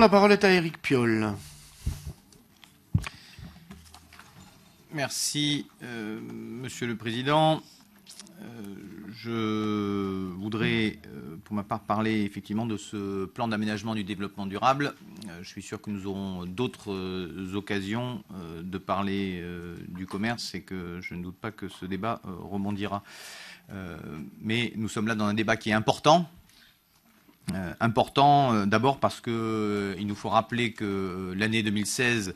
la parole est à Eric Piolle. Merci, euh, Monsieur le Président. Euh, je voudrais, euh, pour ma part, parler effectivement de ce plan d'aménagement du développement durable. je suis sûr que nous aurons d'autres occasions de parler du commerce et que je ne doute pas que ce débat rebondira. mais nous sommes là dans un débat qui est important, euh, important, euh, d'abord parce qu'il euh, nous faut rappeler que l'année 2016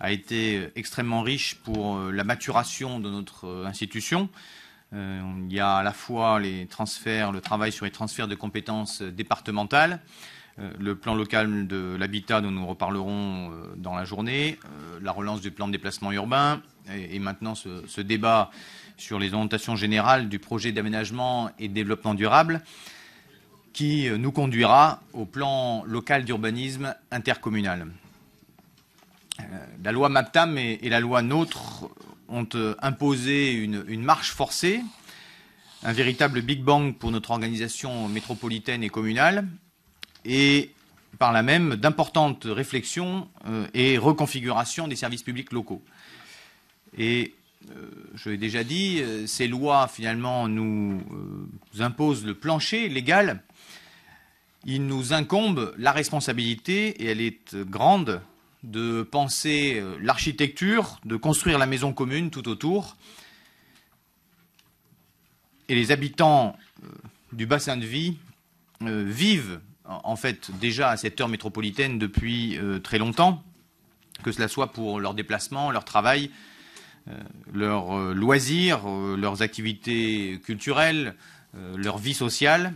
a été extrêmement riche pour la maturation de notre institution. il y a à la fois les transferts, le travail sur les transferts de compétences départementales, le plan local de l'habitat dont nous reparlerons dans la journée, la relance du plan de déplacement urbain et, maintenant ce, ce, débat sur les orientations générales du projet d'aménagement et de développement durable qui euh, nous conduira au plan local d'urbanisme intercommunal. Euh, la loi MAPTAM et, la loi NOTRe ont euh, imposé une, marche forcée, un véritable Big Bang pour notre organisation métropolitaine et communale, et par là même d'importantes réflexions et reconfigurations des services publics locaux. Et euh, je l'ai déjà dit, euh, ces lois finalement nous, euh, imposent le plancher légal. Il nous incombe la responsabilité, et elle est grande, de penser l'architecture, de construire la maison commune tout autour. Et les habitants du bassin de vie vivent en fait déjà à cette heure métropolitaine depuis très longtemps, que cela soit pour leur déplacement, leur travail, euh, leurs euh, loisirs, euh, leurs activités culturelles, leur vie sociale.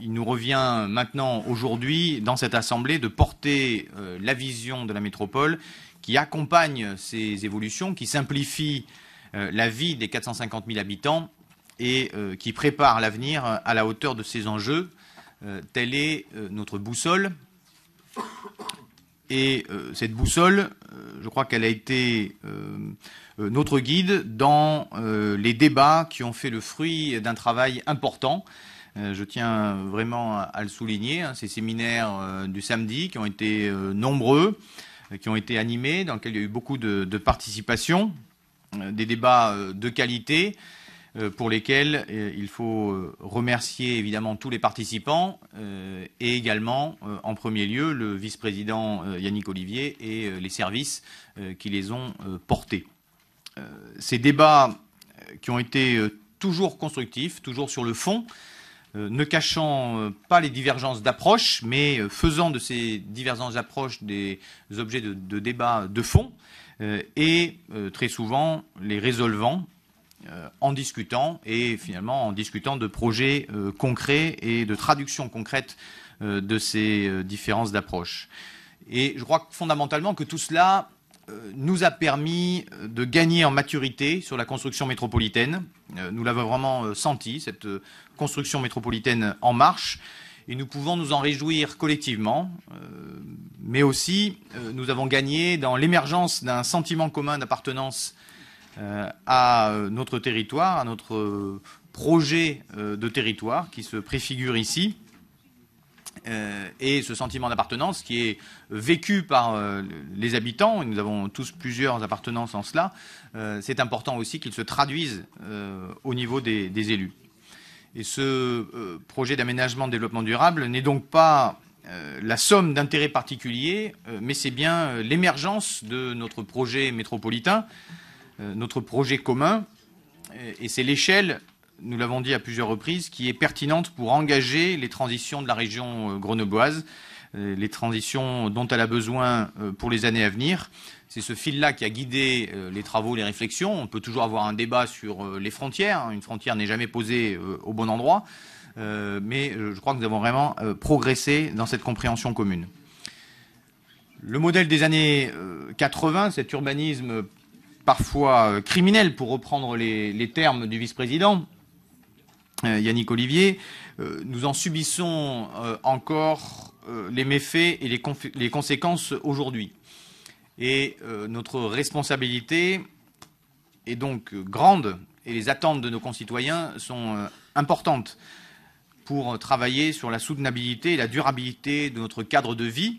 Il nous revient maintenant, aujourd'hui, dans cette Assemblée, de porter la vision de la métropole qui accompagne ces évolutions, qui simplifie la vie des 450 000 habitants et qui prépare l'avenir à la hauteur de ces enjeux. Telle est notre boussole et euh, cette boussole, euh, je crois qu'elle a été euh, notre guide dans les débats qui ont fait le fruit d'un travail important. Je tiens vraiment à, le souligner, hein, ces séminaires du samedi qui ont été nombreux, qui ont été animés, dans lesquels il y a eu beaucoup de participation, des débats de qualité, euh, pour lesquels euh, il faut euh, remercier évidemment tous les participants et également en premier lieu le vice-président Yannick Olivier et les services qui les ont portés. Ces débats qui ont été toujours constructifs, toujours sur le fond, ne cachant pas les divergences d'approche, mais faisant de ces divergences d'approche des objets de, de débat de fond et très souvent les résolvant euh, en discutant et finalement en discutant de projets euh, concrets et de traductions concrètes euh, de ces différences d'approche. Et je crois fondamentalement que tout cela nous a permis de gagner en maturité sur la construction métropolitaine. Nous l'avons vraiment senti, cette construction métropolitaine en marche. Et nous pouvons nous en réjouir collectivement, mais aussi nous avons gagné dans l'émergence d'un sentiment commun d'appartenance euh, à euh, notre territoire, à notre euh, projet de territoire qui se préfigure ici. et ce sentiment d'appartenance qui est vécu par les habitants, et nous avons tous plusieurs appartenances en cela, c'est important aussi qu'il se traduise au niveau des, des, élus. Et ce projet d'aménagement de développement durable n'est donc pas la somme d'intérêts particuliers, mais c'est bien l'émergence de notre projet métropolitain euh, notre projet commun. Et c'est l'échelle, nous l'avons dit à plusieurs reprises, qui est pertinente pour engager les transitions de la région euh, grenobloise, euh, les transitions dont elle a besoin pour les années à venir. C'est ce fil-là qui a guidé les travaux, les réflexions. On peut toujours avoir un débat sur les frontières. Hein. Une frontière n'est jamais posée au bon endroit. Mais je crois que nous avons vraiment progressé dans cette compréhension commune. Le modèle des années 80, cet urbanisme parfois euh, criminels, pour reprendre les, termes du vice-président, euh, Yannick Olivier, euh, nous en subissons encore les méfaits et les, les conséquences aujourd'hui. Et notre responsabilité est donc grande et les attentes de nos concitoyens sont importantes pour travailler sur la soutenabilité et la durabilité de notre cadre de vie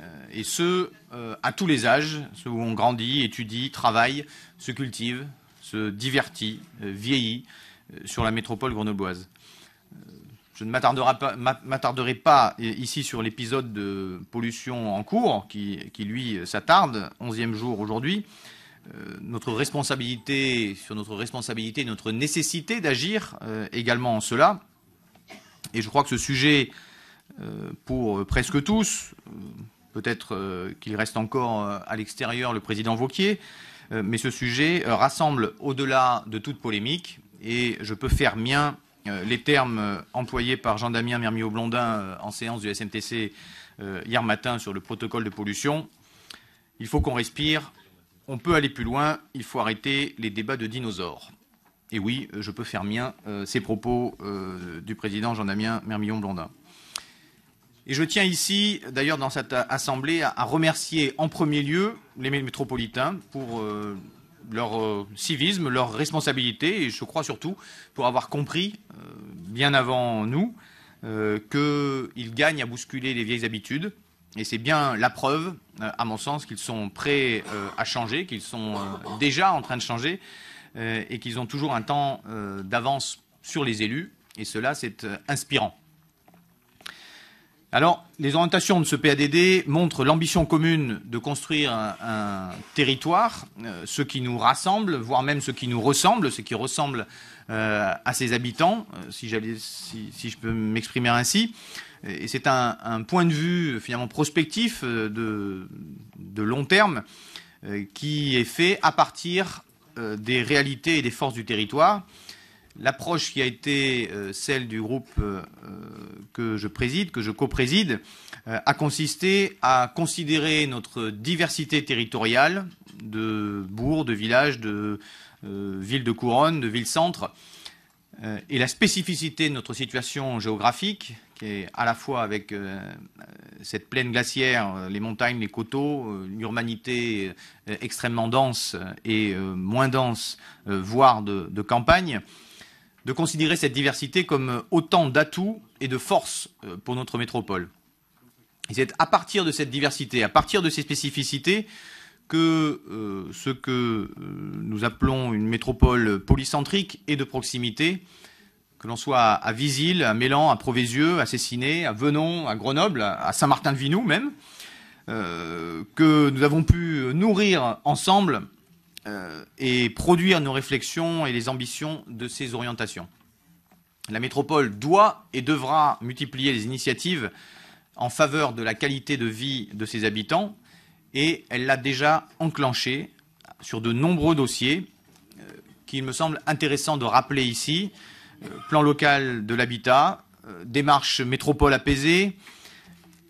euh, et ce, euh, à tous les âges, ceux où on grandit, étudie, travaille, se cultive, se divertit, euh, vieillit sur la métropole grenobloise. Je ne m'attarderai pas ici sur l'épisode de pollution en cours qui, lui, s'attarde, 11e jour aujourd'hui. notre responsabilité, sur notre responsabilité, notre nécessité d'agir également en cela. Et je crois que ce sujet, pour presque tous, peut-être euh, qu'il reste encore euh, à l'extérieur le président Vauquier, euh, mais ce sujet rassemble au-delà de toute polémique et je peux faire mien les termes employés par Jean-Damien mermillon blondin en séance du SMTC hier matin sur le protocole de pollution. Il faut qu'on respire, on peut aller plus loin, il faut arrêter les débats de dinosaures. Et oui, je peux faire mien ces propos du président Jean-Damien Mermillon-Blondin. Et je tiens ici, d'ailleurs dans cette assemblée, à, remercier en premier lieu les métropolitains pour euh, leur euh, civisme, leur responsabilité, et je crois surtout pour avoir compris, euh, bien avant nous, qu'ils gagnent à bousculer les vieilles habitudes. Et c'est bien la preuve, à mon sens, qu'ils sont prêts à changer, qu'ils sont déjà en train de changer, et qu'ils ont toujours un temps d'avance sur les élus. Et cela, c'est inspirant. Alors, les orientations de ce PADD montrent l'ambition commune de construire un, territoire, euh, ce qui nous rassemble, voire même ce qui nous ressemble, ce qui ressemble euh, à ses habitants, euh, si, je peux m'exprimer ainsi. Et c'est un, point de vue finalement prospectif de, long terme qui est fait à partir des réalités et des forces du territoire l'approche qui a été euh, celle du groupe euh, euh, que je préside, que je co-préside, a consisté à considérer notre diversité territoriale de bourgs, de villages, de villes de couronne, de villes-centres, et la spécificité de notre situation géographique, qui est à la fois avec cette plaine glaciaire, les montagnes, les coteaux, une l'urbanité extrêmement dense et moins dense, voire de campagne, de considérer cette diversité comme euh, autant d'atouts et de forces euh, pour notre métropole. Et c'est à partir de cette diversité, à partir de ces spécificités, que euh, ce que nous appelons une métropole polycentrique et de proximité, que l'on soit à, à Mélan, à Provézieux, à Cessiné, à Venon, à Grenoble, à saint martin de vinou même, que nous avons pu nourrir ensemble euh, et produire nos réflexions et les ambitions de ces orientations. La métropole doit et devra multiplier les initiatives en faveur de la qualité de vie de ses habitants et elle l'a déjà enclenché sur de nombreux dossiers euh, qu'il me semble intéressant de rappeler ici. Euh, plan local de l'habitat, démarche métropole apaisée,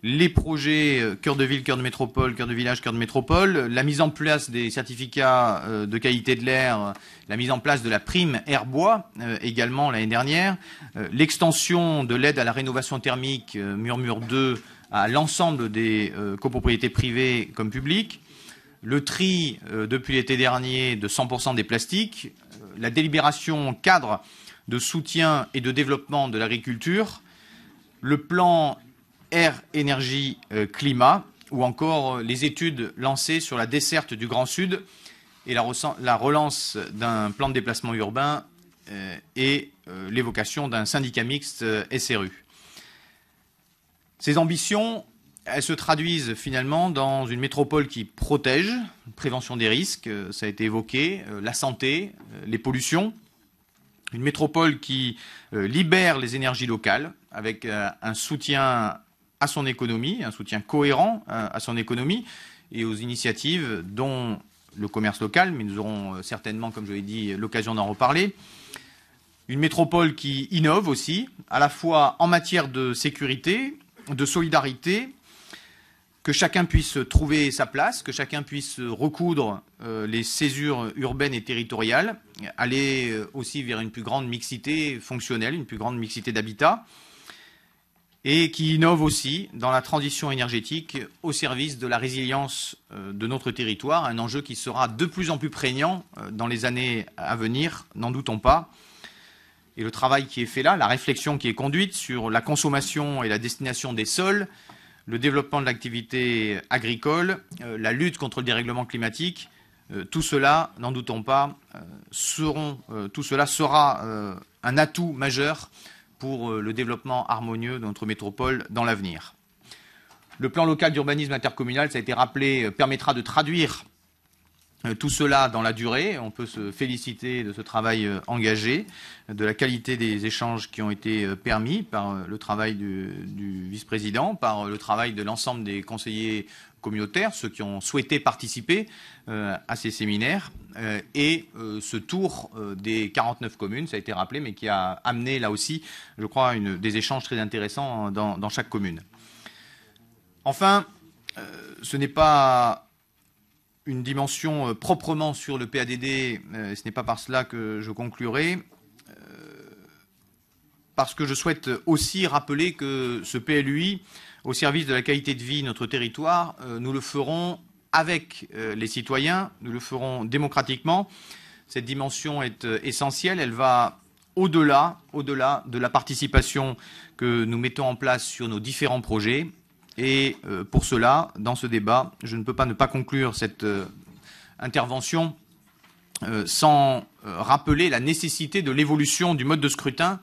les projets euh, cœur de ville, cœur de métropole, cœur de village, cœur de métropole, la mise en place des certificats euh, de qualité de l'air, euh, la mise en place de la prime air bois également l'année dernière, l'extension de l'aide à la rénovation thermique Murmure 2 à l'ensemble des copropriétés privées comme publiques, le tri depuis l'été dernier de 100% des plastiques, la délibération cadre de soutien et de développement de l'agriculture, le plan air, énergie, euh, climat, ou encore euh, les études lancées sur la desserte du Grand Sud et la, relance d'un plan de déplacement urbain euh, et l'évocation d'un syndicat mixte SRU. Ces ambitions, elles se traduisent finalement dans une métropole qui protège, prévention des risques, ça a été évoqué, la santé, les pollutions, une métropole qui libère les énergies locales avec un soutien à son économie, un soutien cohérent euh, à son économie et aux initiatives dont le commerce local, mais nous aurons euh, certainement, comme je l'ai dit, l'occasion d'en reparler. Une métropole qui innove aussi, à la fois en matière de sécurité, de solidarité, que chacun puisse trouver sa place, que chacun puisse recoudre euh, les césures urbaines et territoriales, aller aussi vers une plus grande mixité fonctionnelle, une plus grande mixité d'habitat et qui innove aussi dans la transition énergétique au service de la résilience euh, de notre territoire, un enjeu qui sera de plus en plus prégnant euh, dans les années à venir, n'en doutons pas. Et le travail qui est fait là, la réflexion qui est conduite sur la consommation et la destination des sols, le développement de l'activité agricole, euh, la lutte contre le dérèglement climatique, tout cela, n'en doutons pas, tout cela sera un atout majeur pour euh, le développement harmonieux de notre métropole dans l'avenir. Le plan local d'urbanisme intercommunal, ça a été rappelé, euh, permettra de traduire euh, tout cela dans la durée. On peut se féliciter de ce travail engagé, de la qualité des échanges qui ont été permis par le travail du, du vice-président, par le travail de l'ensemble des conseillers communautaires, ceux qui ont souhaité participer euh, à ces séminaires. Euh, et euh, ce tour des 49 communes, ça a été rappelé, mais qui a amené là aussi, je crois, des échanges très intéressants hein, dans, dans chaque commune. Enfin, ce n'est pas une dimension proprement sur le PADD, ce n'est pas par cela que je conclurai parce que je souhaite aussi rappeler que ce PLUI au service de la qualité de vie de notre territoire, euh, nous le ferons avec euh, les citoyens, nous le ferons démocratiquement. Cette dimension est euh, essentielle, elle va au-delà au de la participation que nous mettons en place sur nos différents projets. Et pour cela, dans ce débat, je ne peux pas ne pas conclure cette intervention sans rappeler la nécessité de l'évolution du mode de scrutin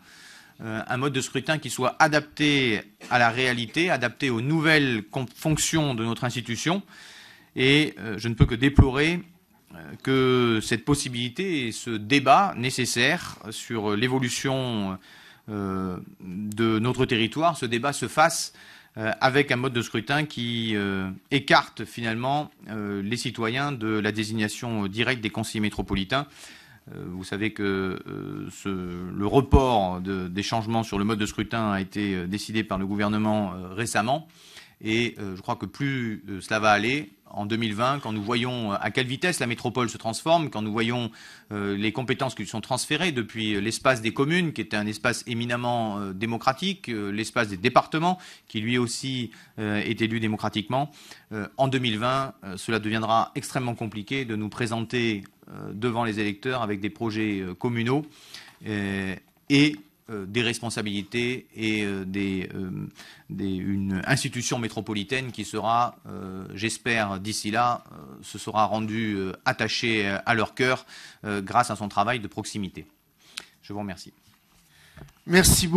euh, un mode de scrutin qui soit adapté à la réalité, adapté aux nouvelles fonctions de notre institution. Et euh, je ne peux que déplorer euh, que cette possibilité et ce débat nécessaire sur l'évolution de notre territoire, ce débat se fasse avec un mode de scrutin qui écarte finalement les citoyens de la désignation directe des conseillers métropolitains. Euh, vous savez que euh, le report des changements sur le mode de scrutin a été euh, décidé par le gouvernement récemment. Et je crois que plus cela va aller, en 2020, quand nous voyons à quelle vitesse la métropole se transforme, quand nous voyons les compétences qui sont transférées depuis l'espace des communes, qui était un espace éminemment démocratique, l'espace des départements, qui lui aussi est élu démocratiquement, en 2020, cela deviendra extrêmement compliqué de nous présenter euh, devant les électeurs avec des projets euh, communaux euh, et des responsabilités et des, une institution métropolitaine qui sera, j'espère d'ici là, se sera rendue attachée à leur cœur grâce à son travail de proximité. Je vous remercie. Merci